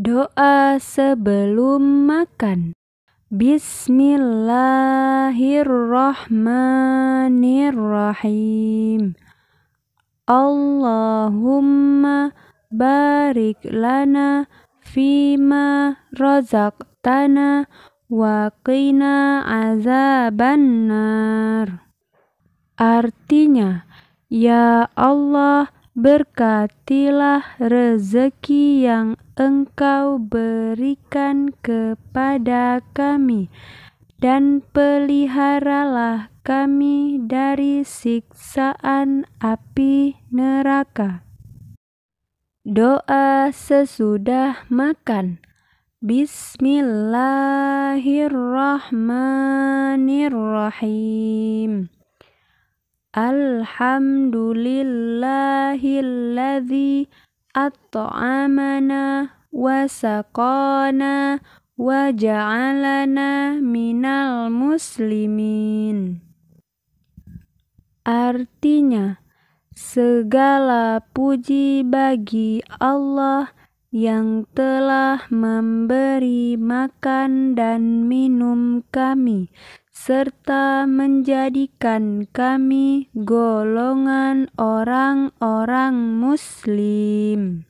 Doa sebelum makan. Bismillahirrahmanirrahim. Allahumma barik lana fima razaqtana wa qina azabannar. Artinya, ya Allah, Berkatilah rezeki yang Engkau berikan kepada kami, dan peliharalah kami dari siksaan api neraka. Doa sesudah makan. Bismillahirrahmanirrahim. Alhamdulillahilladzi at'amana wasaqana wa ja'alana minal muslimin. Artinya, segala puji bagi Allah yang telah memberi makan dan minum kami serta menjadikan kami golongan orang-orang Muslim.